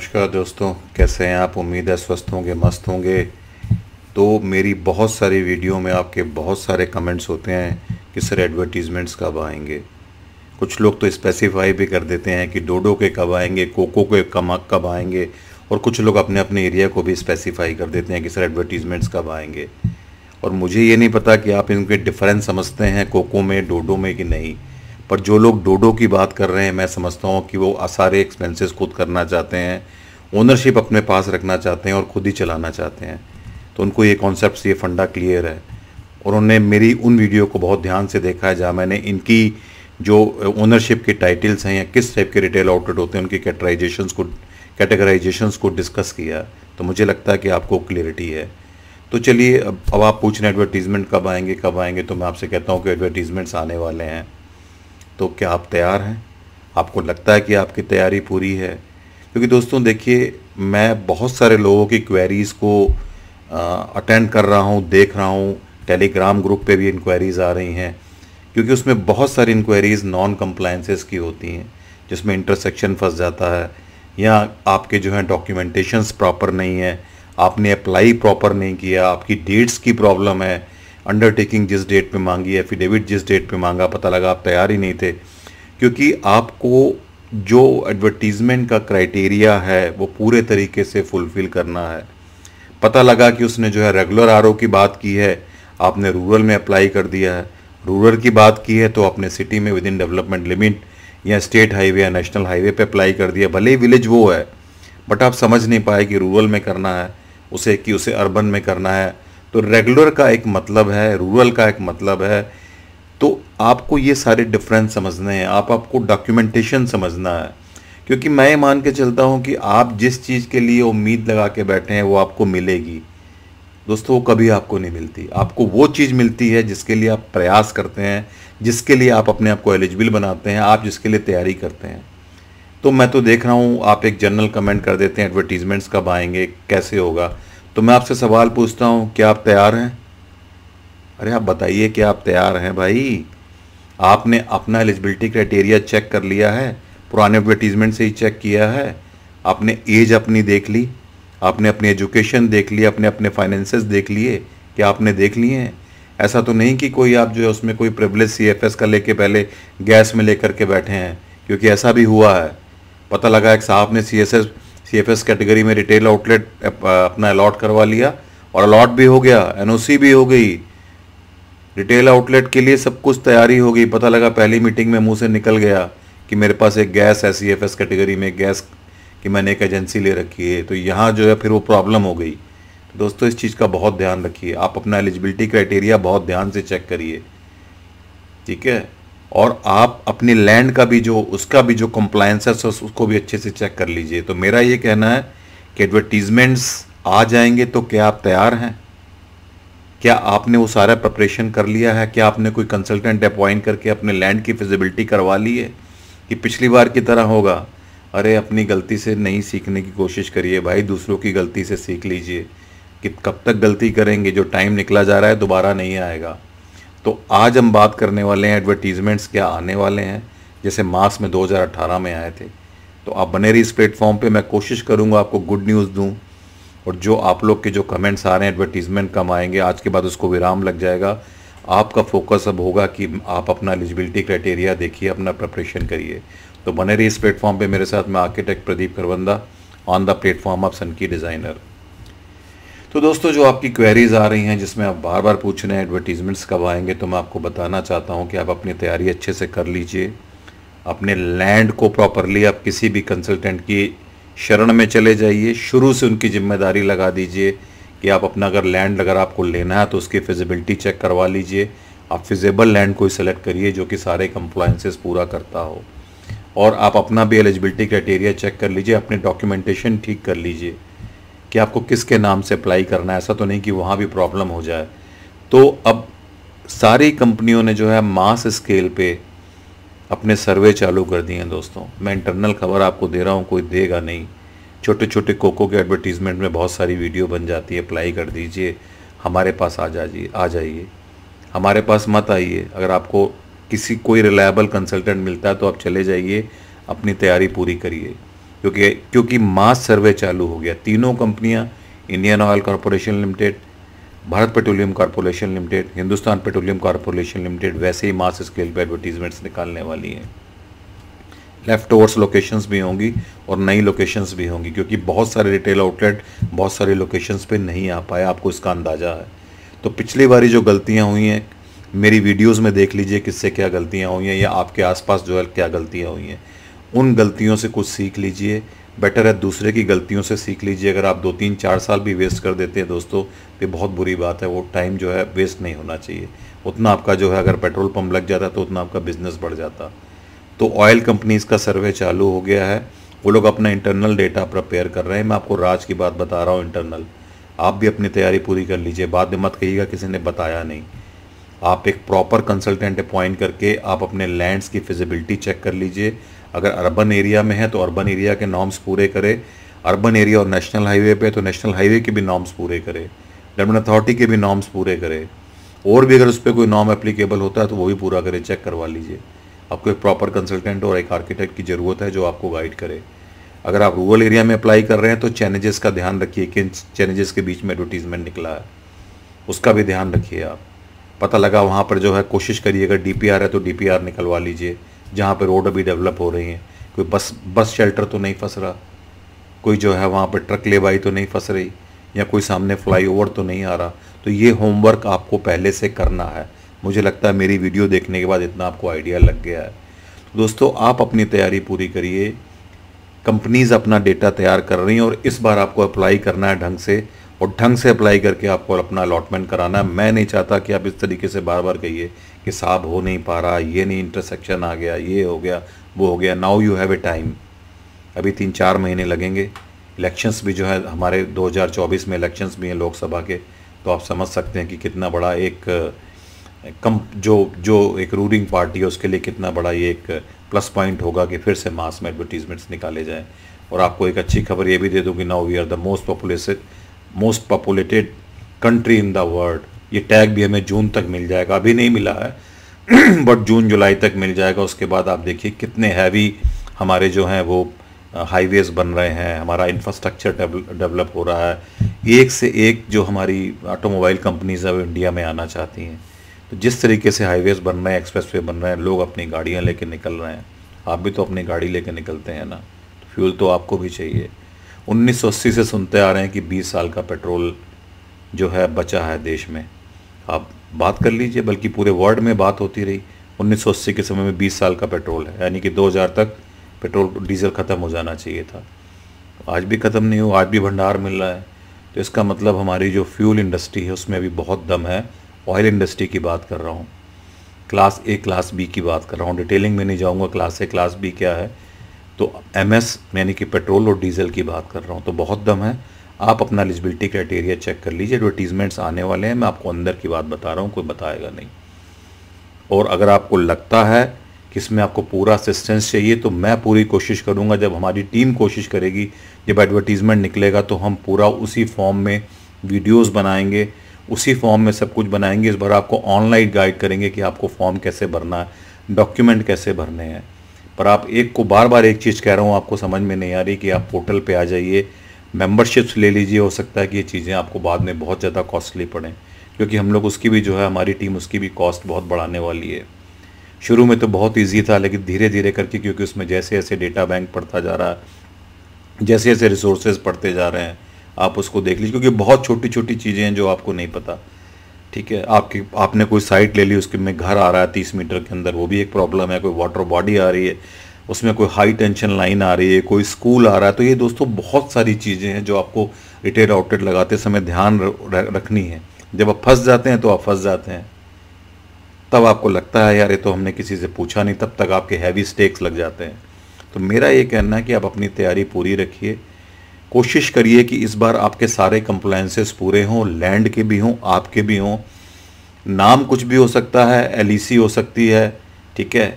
नमस्कार दोस्तों कैसे हैं आप उम्मीद है स्वस्थ होंगे मस्त होंगे तो मेरी बहुत सारी वीडियो में आपके बहुत सारे कमेंट्स होते हैं कि सर एडवर्टीज़मेंट्स कब आएंगे कुछ लोग तो स्पेसिफाई भी कर देते हैं कि डोडो के कब आएंगे कोको के कमक कब आएंगे और कुछ लोग अपने अपने एरिया को भी स्पेसिफाई कर देते हैं कि सर एडवर्टीज़मेंट्स कब आएंगे और मुझे ये नहीं पता कि आप इनके डिफरेंस समझते हैं कोको में डोडो में कि नहीं पर जो लोग डोडो की बात कर रहे हैं मैं समझता हूँ कि वो सारे एक्सपेंसेस खुद करना चाहते हैं ओनरशिप अपने पास रखना चाहते हैं और खुद ही चलाना चाहते हैं तो उनको ये कॉन्सेप्ट ये फंडा क्लियर है और उन्होंने मेरी उन वीडियो को बहुत ध्यान से देखा है जहाँ मैंने इनकी जो ओनरशिप के टाइटल्स हैं या किस टाइप के रिटेल आउटलेट होते हैं उनकी कैटराइजेशन को कैटेगराइजेशन को डिस्कस किया तो मुझे लगता है कि आपको क्लियरिटी है तो चलिए अब अब आप पूछ रहे हैं एडवर्टीज़मेंट कब आएंगे कब आएंगे तो मैं आपसे कहता हूँ कि एडवर्टीज़मेंट्स आने वाले हैं तो क्या आप तैयार हैं आपको लगता है कि आपकी तैयारी पूरी है क्योंकि दोस्तों देखिए मैं बहुत सारे लोगों की क्वेरीज़ को अटेंड कर रहा हूँ देख रहा हूँ टेलीग्राम ग्रुप पे भी इंक्वायरीज़ आ रही हैं क्योंकि उसमें बहुत सारी इंक्वायरीज़ नॉन कम्प्लाइंसेस की होती हैं जिसमें इंटरसेक्शन फंस जाता है या आपके जो हैं डॉक्यूमेंटेशंस प्रॉपर नहीं है आपने अप्लाई प्रॉपर नहीं किया आपकी डेट्स की प्रॉब्लम है अंडरटेकिंग जिस डेट पे मांगी एफिडेविट जिस डेट पे मांगा पता लगा आप तैयार ही नहीं थे क्योंकि आपको जो एडवर्टीज़मेंट का क्राइटेरिया है वो पूरे तरीके से फुलफ़िल करना है पता लगा कि उसने जो है रेगुलर आर की बात की है आपने रूरल में अप्लाई कर दिया है रूरल की बात की है तो आपने सिटी में विद इन डेवलपमेंट लिमिट या स्टेट हाईवे या नेशनल हाईवे पे अप्लाई कर दिया भले ही विलेज वो है बट आप समझ नहीं पाए कि रूरल में करना है उसे कि उसे अर्बन में करना है तो रेगुलर का एक मतलब है रूरल का एक मतलब है तो आपको ये सारे डिफरेंस समझने हैं आप आपको डॉक्यूमेंटेशन समझना है क्योंकि मैं ये मान के चलता हूँ कि आप जिस चीज़ के लिए उम्मीद लगा के बैठे हैं वो आपको मिलेगी दोस्तों वो कभी आपको नहीं मिलती आपको वो चीज़ मिलती है जिसके लिए आप प्रयास करते हैं जिसके लिए आप अपने आप को एलिजिबल बनाते हैं आप जिसके लिए तैयारी करते हैं तो मैं तो देख रहा हूँ आप एक जनरल कमेंट कर देते हैं एडवर्टीज़मेंट्स कब आएंगे कैसे होगा तो मैं आपसे सवाल पूछता हूँ क्या आप तैयार हैं अरे आप बताइए कि आप तैयार हैं भाई आपने अपना एलिजिबिलिटी क्राइटेरिया चेक कर लिया है पुराने एडवर्टीजमेंट से ही चेक किया है आपने एज अपनी देख ली आपने अपनी एजुकेशन देख ली अपने अपने फाइनेंसेस देख लिए क्या आपने देख लिए हैं ऐसा तो नहीं कि कोई आप जो है उसमें कोई प्रिवलेज सी एफ एस का लेके पहले गैस में लेकर के बैठे हैं क्योंकि ऐसा भी हुआ है पता लगा एक साहब ने C S S CFS category में रिटेल आउटलेट अपना अलॉट करवा लिया और अलॉट भी हो गया एनओसी भी हो गई रिटेल आउटलेट के लिए सब कुछ तैयारी हो गई पता लगा पहली मीटिंग में मुंह से निकल गया कि मेरे पास एक गैस है सी कैटेगरी में गैस कि मैंने एक एजेंसी ले रखी है तो यहाँ जो है फिर वो प्रॉब्लम हो गई तो दोस्तों इस चीज़ का बहुत ध्यान रखिए आप अपना एलिजिबिलिटी क्राइटेरिया बहुत ध्यान से चेक करिए ठीक है और आप अपने लैंड का भी जो उसका भी जो कंप्लायंस है उसको भी अच्छे से चेक कर लीजिए तो मेरा ये कहना है कि एडवर्टीज़मेंट्स आ जाएंगे तो क्या आप तैयार हैं क्या आपने वो सारा प्रपरेशन कर लिया है क्या आपने कोई कंसल्टेंट अपॉइंट करके अपने लैंड की फिजिबिलिटी करवा ली है कि पिछली बार की तरह होगा अरे अपनी गलती से नहीं सीखने की कोशिश करिए भाई दूसरों की गलती से सीख लीजिए कि कब तक गलती करेंगे जो टाइम निकला जा रहा है दोबारा नहीं आएगा तो आज हम बात करने वाले हैं एडवर्टीज़मेंट्स क्या आने वाले हैं जैसे मार्च में 2018 में आए थे तो आप बने रही इस प्लेटफॉर्म पे मैं कोशिश करूँगा आपको गुड न्यूज़ दूँ और जो आप लोग के जो कमेंट्स आ रहे हैं एडवर्टीज़मेंट कम आएंगे आज के बाद उसको विराम लग जाएगा आपका फोकस अब होगा कि आप अपना एलिजिबिलिटी क्राइटेरिया देखिए अपना प्रपरेशन करिए तो बने रही इस प्लेटफॉर्म पर मेरे साथ मैं architect Pradeep Karvanda on the platform of Sanki designer तो दोस्तों जो आपकी क्वेरीज़ आ रही हैं जिसमें आप बार बार पूछ रहे हैं एडवर्टीज़मेंट्स कब आएंगे तो मैं आपको बताना चाहता हूँ कि आप अपनी तैयारी अच्छे से कर लीजिए अपने लैंड को प्रॉपरली आप किसी भी कंसल्टेंट की शरण में चले जाइए शुरू से उनकी जिम्मेदारी लगा दीजिए कि आप अपना अगर लैंड अगर आपको लेना है तो उसकी फिजिबिलिटी चेक करवा लीजिए आप फिजिबल लैंड को ही सेलेक्ट करिए जो कि सारे कंप्लाइंसेस पूरा करता हो और आप अपना भी एलिजिबिलिटी क्राइटेरिया चेक कर लीजिए अपने डॉक्यूमेंटेशन ठीक कर लीजिए कि आपको किसके नाम से अप्लाई करना है ऐसा तो नहीं कि वहाँ भी प्रॉब्लम हो जाए तो अब सारी कंपनियों ने जो है मास स्केल पे अपने सर्वे चालू कर दिए हैं दोस्तों मैं इंटरनल खबर आपको दे रहा हूँ कोई देगा नहीं छोटे छोटे कोको के एडवर्टीज़मेंट में बहुत सारी वीडियो बन जाती है अप्लाई कर दीजिए हमारे पास आ जाइए आ जाइए हमारे पास मत आइए अगर आपको किसी कोई रिलायबल कंसल्टेंट मिलता है तो आप चले जाइए अपनी तैयारी पूरी करिए क्योंकि क्योंकि मास सर्वे चालू हो गया तीनों कंपनियां Indian Oil Corporation Limited Bharat Petroleum Corporation Limited Hindustan Petroleum Corporation Limited वैसे ही मास स्केल पर एडवर्टीजमेंट्स निकालने वाली हैं लेफ्ट ओवर्स लोकेशंस भी होंगी और नई लोकेशंस भी होंगी क्योंकि बहुत सारे रिटेल आउटलेट बहुत सारे लोकेशंस पे नहीं आ पाए आपको इसका अंदाज़ा है तो पिछली बारी जो गलतियाँ हुई हैं मेरी वीडियोस में देख लीजिए किससे क्या गलतियाँ हुई हैं या आपके आसपास जो है क्या गलतियाँ हुई हैं उन गलतियों से कुछ सीख लीजिए बेटर है दूसरे की गलतियों से सीख लीजिए अगर आप दो तीन चार साल भी वेस्ट कर देते हैं दोस्तों तो बहुत बुरी बात है वो टाइम जो है वेस्ट नहीं होना चाहिए उतना आपका जो है अगर पेट्रोल पम्प लग जाता तो उतना आपका बिजनेस बढ़ जाता तो ऑयल कंपनीज़ का सर्वे चालू हो गया है वो लोग अपना इंटरनल डेटा प्रपेयर कर रहे हैं मैं आपको राज की बात बता रहा हूँ इंटरनल आप भी अपनी तैयारी पूरी कर लीजिए बाद में मत कहिएगा किसी ने बताया नहीं आप एक प्रॉपर कंसल्टेंट अपॉइंट करके आप अपने लैंड्स की फिजिबिलिटी चेक कर लीजिए अगर अर्बन एरिया में है तो अर्बन एरिया के नॉर्म्स पूरे करें अर्बन एरिया और नेशनल हाईवे पे तो नेशनल हाईवे के भी नॉर्म्स पूरे करें डेवलपमेंट अथॉरिटी के भी नॉर्म्स पूरे करें और भी अगर उस पर कोई नॉर्म एप्लीकेबल होता है तो वो भी पूरा करें चेक करवा लीजिए आपको एक प्रॉपर कंसल्टेंट और एक आर्किटेक्ट की ज़रूरत है जो आपको गाइड करे अगर आप रूरल एरिया में अप्लाई कर रहे हैं तो चैलेंजेस का ध्यान रखिए कि चैलेंजेस के बीच में एडवर्टीजमेंट निकला है उसका भी ध्यान रखिए आप पता लगा वहाँ पर जो है कोशिश करिए अगर डी है तो डी निकलवा लीजिए जहाँ पर रोड अभी डेवलप हो रही हैं कोई बस बस शेल्टर तो नहीं फंस रहा कोई जो है वहाँ पर ट्रक लेवाई तो नहीं फंस रही या कोई सामने फ्लाईओवर तो नहीं आ रहा तो ये होमवर्क आपको पहले से करना है मुझे लगता है मेरी वीडियो देखने के बाद इतना आपको आइडिया लग गया है तो दोस्तों आप अपनी तैयारी पूरी करिए कंपनीज़ अपना डेटा तैयार कर रही हैं और इस बार आपको अप्लाई करना है ढंग से और ढंग से अप्लाई करके आपको अपना अलॉटमेंट कराना है मैं नहीं चाहता कि आप इस तरीके से बार बार कहिए कि साहब हो नहीं पा रहा ये नहीं इंटरसेक्शन आ गया ये हो गया वो हो गया now you have a time अभी तीन चार महीने लगेंगे इलेक्शंस भी जो है हमारे 2024 में इलेक्शंस भी हैं लोकसभा के तो आप समझ सकते हैं कि कितना बड़ा एक कम जो जो एक रूलिंग पार्टी है उसके लिए कितना बड़ा ये एक प्लस पॉइंट होगा कि फिर से मास में एडवर्टीज़मेंट्स निकाले जाएँ और आपको एक अच्छी खबर ये भी दे दूँ कि now we are the most populated most populated country in the world ये टैग भी हमें जून तक मिल जाएगा अभी नहीं मिला है बट जून जुलाई तक मिल जाएगा उसके बाद आप देखिए कितने हैवी हमारे जो हैं वो हाईवेज़ uh, बन रहे हैं हमारा इंफ्रास्ट्रक्चर डेवलप हो रहा है एक से एक जो हमारी ऑटोमोबाइल कंपनीज है वो इंडिया में आना चाहती हैं तो जिस तरीके से हाईवेज़ बन रहे हैं एक्सप्रेस वे बन रहे हैं लोग अपनी गाड़ियाँ लेके निकल रहे हैं आप भी तो अपनी गाड़ी लेके निकलते हैं ना तो फ्यूल तो आपको भी चाहिए 1980 से सुनते आ रहे हैं कि 20 साल का पेट्रोल जो है बचा है देश में आप बात कर लीजिए बल्कि पूरे वर्ल्ड में बात होती रही 1980 के समय में 20 साल का पेट्रोल है यानी कि 2000 तक पेट्रोल डीजल ख़त्म हो जाना चाहिए था आज भी ख़त्म नहीं हो आज भी भंडार मिल रहा है तो इसका मतलब हमारी जो फ्यूल इंडस्ट्री है उसमें भी बहुत दम है ऑयल इंडस्ट्री की बात कर रहा हूँ क्लास ए क्लास बी की बात कर रहा हूँ डिटेलिंग में नहीं जाऊँगा क्लास ए क्लास बी क्या है तो एम एस यानी कि पेट्रोल और डीजल की बात कर रहा हूँ तो बहुत दम है आप अपना एलिजिबिलिटी क्राइटेरिया चेक कर लीजिए एडवर्टीजमेंट्स आने वाले हैं मैं आपको अंदर की बात बता रहा हूँ कोई बताएगा नहीं और अगर आपको लगता है कि इसमें आपको पूरा असिस्टेंस चाहिए तो मैं पूरी कोशिश करूँगा जब हमारी टीम कोशिश करेगी जब एडवर्टीज़मेंट निकलेगा तो हम पूरा उसी फॉर्म में वीडियोज़ बनाएंगे उसी फॉर्म में सब कुछ बनाएंगे इस बार आपको ऑनलाइन गाइड करेंगे कि आपको फॉर्म कैसे भरना है डॉक्यूमेंट कैसे भरने हैं पर आप एक को बार बार एक चीज़ कह रहा हूँ आपको समझ में नहीं आ रही कि आप पोर्टल पे आ जाइए मेंबरशिप्स ले लीजिए हो सकता है कि ये चीज़ें आपको बाद में बहुत ज़्यादा कॉस्टली पड़ें क्योंकि हम लोग उसकी भी जो है हमारी टीम उसकी भी कॉस्ट बहुत बढ़ाने वाली है शुरू में तो बहुत ईजी था लेकिन धीरे धीरे करके क्योंकि उसमें जैसे जैसे डेटा बैंक पड़ता जा रहा है जैसे जैसे रिसोर्सेज पड़ते जा रहे हैं आप उसको देख लीजिए क्योंकि बहुत छोटी छोटी चीज़ें हैं जो आपको नहीं पता ठीक है आपकी आपने कोई साइट ले ली उसके में घर आ रहा है तीस मीटर के अंदर वो भी एक प्रॉब्लम है कोई वाटर बॉडी आ रही है उसमें कोई हाई टेंशन लाइन आ रही है कोई स्कूल आ रहा है तो ये दोस्तों बहुत सारी चीज़ें हैं जो आपको रिटेल आउटलेट लगाते समय ध्यान रखनी है जब आप फंस जाते हैं तो आप फंस जाते हैं तब आपको लगता है यार ये तो हमने किसी से पूछा नहीं तब तक आपके हैवी स्टेक्स लग जाते हैं तो मेरा ये कहना है कि आप अपनी तैयारी पूरी रखिए कोशिश करिए कि इस बार आपके सारे कंप्लाइंसेस पूरे हों लैंड के भी हों आपके भी हों नाम कुछ भी हो सकता है एल e हो सकती है ठीक है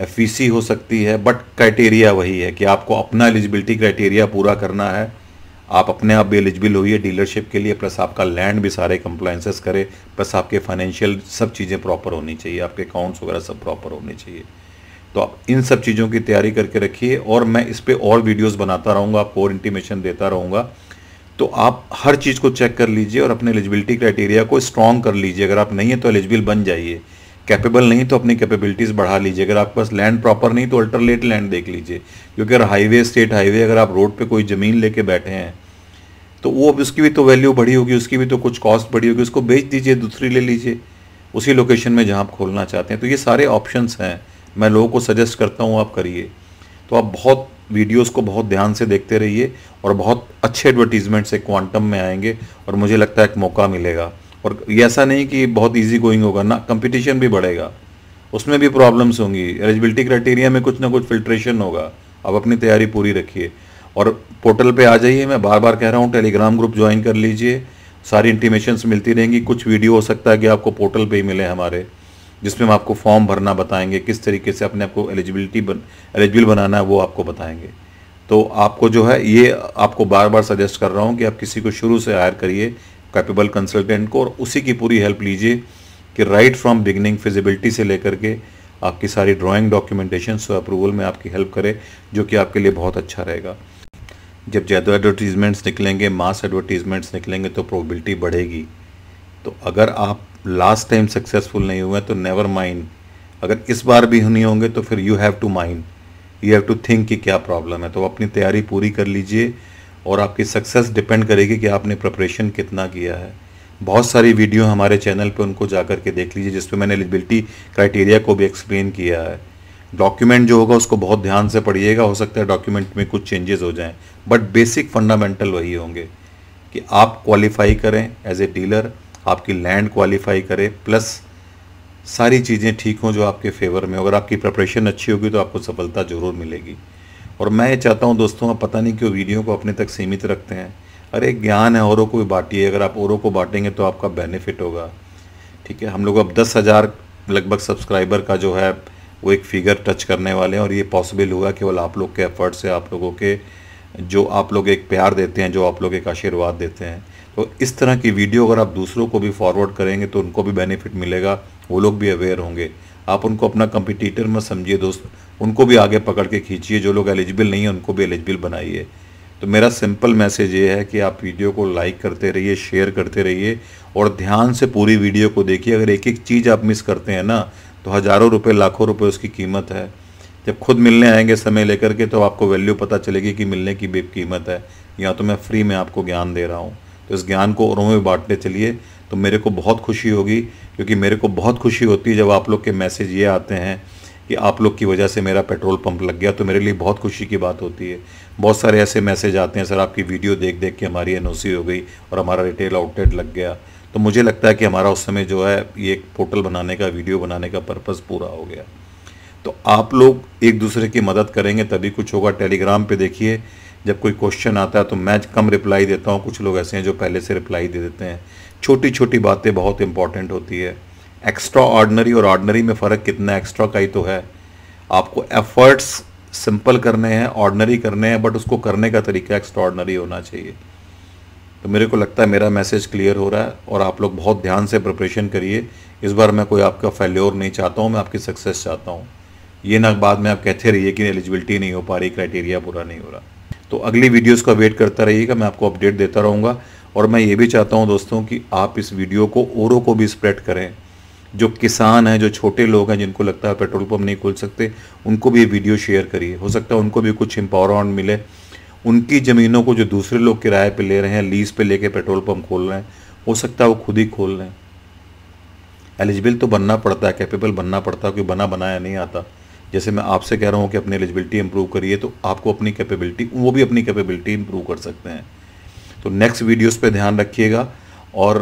एफ e हो सकती है बट क्राइटेरिया वही है कि आपको अपना एलिजिबिलिटी क्राइटेरिया पूरा करना है आप अपने आप भी एलिजिबल हुई है डीलरशिप के लिए प्लस आपका लैंड भी सारे कंप्लाइंसेस करे प्लस आपके फाइनेंशियल सब चीज़ें प्रॉपर होनी चाहिए आपके अकाउंट्स वगैरह सब प्रॉपर होने चाहिए तो आप इन सब चीज़ों की तैयारी करके रखिए और मैं इस पर और वीडियोज़ बनाता रहूँगा आपको और इंटीमेशन देता रहूँगा तो आप हर चीज़ को चेक कर लीजिए और अपने एलिजिबिलिटी क्राइटेरिया को स्ट्रॉन्ग कर लीजिए अगर आप नहीं है तो एलिजिबल बन जाइए कैपेबल नहीं तो अपनी कैपेबिलिटीज़ बढ़ा लीजिए अगर आपके पास लैंड प्रॉपर नहीं तो अल्टरनेट लैंड देख लीजिए क्योंकि अगर हाईवे स्टेट हाईवे अगर आप रोड पे कोई ज़मीन लेके बैठे हैं तो वो अब उसकी भी तो वैल्यू बढ़ी होगी उसकी भी तो कुछ कॉस्ट बढ़ी होगी उसको बेच दीजिए दूसरी ले लीजिए उसी लोकेशन में जहाँ आप खोलना चाहते हैं तो ये सारे ऑप्शंस हैं मैं लोगों को सजेस्ट करता हूँ आप करिए तो आप बहुत वीडियोस को बहुत ध्यान से देखते रहिए और बहुत अच्छे एडवर्टीजमेंट से क्वांटम में आएंगे और मुझे लगता है एक मौका मिलेगा और ये ऐसा नहीं कि बहुत ईजी गोइंग होगा ना कंपटीशन भी बढ़ेगा उसमें भी प्रॉब्लम्स होंगी एलिजिबिलिटी क्राइटेरिया में कुछ ना कुछ फिल्ट्रेशन होगा आप अपनी तैयारी पूरी रखिए और पोर्टल पर आ जाइए मैं बार बार कह रहा हूँ टेलीग्राम ग्रुप ज्वाइन कर लीजिए सारी इंटीमेशन मिलती रहेंगी कुछ वीडियो हो सकता है कि आपको पोर्टल पर ही मिले हमारे जिसमें हम आपको फॉर्म भरना बताएंगे किस तरीके से अपने आपको एलिजिबिलिटी बन एलिजिबल बनाना है वो आपको बताएंगे तो आपको जो है ये आपको बार बार सजेस्ट कर रहा हूँ कि आप किसी को शुरू से हायर करिए कैपेबल कंसल्टेंट को और उसी की पूरी हेल्प लीजिए कि राइट फ्रॉम बिगनिंग फिजिबिलिटी से लेकर के आपकी सारी ड्राइंग डॉक्यूमेंटेशन और अप्रूवल में आपकी हेल्प करे जो कि आपके लिए बहुत अच्छा रहेगा जब ज़्यादा एडवर्टीज़मेंट्स निकलेंगे मास एडवर्टीज़मेंट्स निकलेंगे तो प्रोबेबिलिटी बढ़ेगी तो अगर आप लास्ट टाइम सक्सेसफुल नहीं हुए तो नेवर माइंड अगर इस बार भी नहीं होंगे तो फिर you have to mind you have to think कि क्या प्रॉब्लम है तो अपनी तैयारी पूरी कर लीजिए और आपकी सक्सेस डिपेंड करेगी कि आपने प्रपरेशन कितना किया है बहुत सारी वीडियो हमारे चैनल पर उनको जा कर के देख लीजिए जिसपे मैंने एलिजिबिलिटी क्राइटेरिया को भी एक्सप्लेन किया है डॉक्यूमेंट जो होगा उसको बहुत ध्यान से पढ़िएगा हो सकता है डॉक्यूमेंट में कुछ चेंजेस हो जाएं बट बेसिक फंडामेंटल वही होंगे कि आप क्वालिफाई करें एज ए डीलर आपकी लैंड क्वालिफाई करे प्लस सारी चीज़ें ठीक हों जो आपके फेवर में अगर आपकी प्रिपरेशन अच्छी होगी तो आपको सफलता ज़रूर मिलेगी और मैं ये चाहता हूँ दोस्तों आप पता नहीं क्यों वीडियो को अपने तक सीमित रखते हैं अरे ज्ञान है औरों को भी बांटिए अगर आप औरों को बांटेंगे तो आपका बेनिफिट होगा ठीक है हम लोग अब दस हज़ार लगभग सब्सक्राइबर का जो है वो एक फिगर टच करने वाले हैं और ये पॉसिबल हुआ केवल आप लोग के एफर्ट से आप लोगों के जो आप लोग एक प्यार देते हैं जो आप लोग एक आशीर्वाद देते हैं तो इस तरह की वीडियो अगर आप दूसरों को भी फॉरवर्ड करेंगे तो उनको भी बेनिफिट मिलेगा वो लोग भी अवेयर होंगे आप उनको अपना कंपिटिटर मत समझिए दोस्त उनको भी आगे पकड़ के खींचिए जो लोग एलिजिबल नहीं है उनको भी एलिजिबल बनाइए तो मेरा सिंपल मैसेज ये है कि आप वीडियो को लाइक करते रहिए शेयर करते रहिए और ध्यान से पूरी वीडियो को देखिए अगर एक एक चीज़ आप मिस करते हैं ना तो हज़ारों रुपये लाखों रुपये उसकी कीमत है जब खुद मिलने आएंगे समय लेकर के तो आपको वैल्यू पता चलेगी कि मिलने की भी कीमत है या तो मैं फ्री में आपको ज्ञान दे रहा हूँ तो इस ज्ञान को औरों में बांटते चलिए तो मेरे को बहुत खुशी होगी क्योंकि मेरे को बहुत खुशी होती है जब आप लोग के मैसेज ये आते हैं कि आप लोग की वजह से मेरा पेट्रोल पंप लग गया तो मेरे लिए बहुत खुशी की बात होती है बहुत सारे ऐसे मैसेज आते हैं सर आपकी वीडियो देख देख के हमारी एन हो गई और हमारा रिटेल आउटलेट लग गया तो मुझे लगता है कि हमारा उस समय जो है ये एक पोर्टल बनाने का वीडियो बनाने का पर्पज़ पूरा हो गया तो आप लोग एक दूसरे की मदद करेंगे तभी कुछ होगा टेलीग्राम पे देखिए जब कोई क्वेश्चन आता है तो मैं कम रिप्लाई देता हूँ कुछ लोग ऐसे हैं जो पहले से रिप्लाई दे देते हैं छोटी छोटी बातें बहुत इंपॉर्टेंट होती है एक्स्ट्रा ऑर्डनरी और ऑर्डनरी में फ़र्क कितना एक्स्ट्रा का ही तो है आपको एफर्ट्स सिंपल करने हैं ऑर्डनरी करने हैं बट उसको करने का तरीका एक्स्ट्रा ऑर्डनरी होना चाहिए तो मेरे को लगता है मेरा मैसेज क्लियर हो रहा है और आप लोग बहुत ध्यान से प्रिपरेशन करिए इस बार मैं कोई आपका फेल्योर नहीं चाहता हूँ मैं आपकी सक्सेस चाहता हूँ ये ना बाद में आप कहते रहिए कि एलिजिबिलिटी नहीं हो पा रही क्राइटेरिया पूरा नहीं हो रहा तो अगली वीडियोस का वेट करता रहिएगा मैं आपको अपडेट देता रहूँगा और मैं ये भी चाहता हूँ दोस्तों कि आप इस वीडियो को औरों को भी स्प्रेड करें जो किसान हैं जो छोटे लोग हैं जिनको लगता है पेट्रोल पम्प नहीं खोल सकते उनको भी ये वीडियो शेयर करिए हो सकता है उनको भी कुछ एम्पावरमेंट मिले उनकी ज़मीनों को जो दूसरे लोग किराए पर ले रहे हैं लीज़ पर ले पेट्रोल पम्प खोल रहे हैं हो सकता है वो खुद ही खोल रहे हैं एलिजिबल तो बनना पड़ता है कैपेबल बनना पड़ता है कोई बना बनाया नहीं आता जैसे मैं आपसे कह रहा हूँ कि अपनी एलिजिबिलिटी इंप्रूव करिए तो आपको अपनी कैपेबिलिटी वो भी अपनी कैपेबिलिटी इंप्रूव कर सकते हैं तो नेक्स्ट वीडियोस पे ध्यान रखिएगा और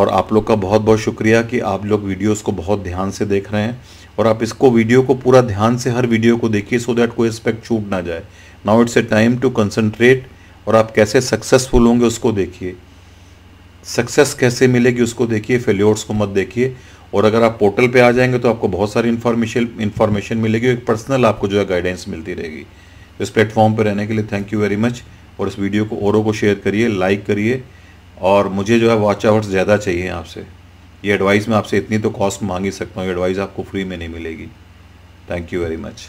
और आप लोग का बहुत बहुत शुक्रिया कि आप लोग वीडियोस को बहुत ध्यान से देख रहे हैं और आप इसको वीडियो को पूरा ध्यान से हर वीडियो को देखिए सो दैट कोई एस्पेक्ट छूट ना जाए now it's a time to concentrate और आप कैसे सक्सेसफुल होंगे उसको देखिए सक्सेस कैसे मिलेगी उसको देखिए फेल्योर्स को मत देखिए और अगर आप पोर्टल पे आ जाएंगे तो आपको बहुत सारी इन्फॉर्मेशन इन्फॉर्मेशन मिलेगी एक पर्सनल आपको जो है गाइडेंस मिलती रहेगी इस प्लेटफॉर्म पर रहने के लिए थैंक यू वेरी मच और इस वीडियो को औरों को शेयर करिए लाइक करिए और मुझे जो है वॉच आवर्स ज़्यादा चाहिए आपसे ये एडवाइस मैं आपसे इतनी तो कॉस्ट मांग ही सकता हूँ ये एडवाइस आपको फ्री में नहीं मिलेगी थैंक यू वेरी मच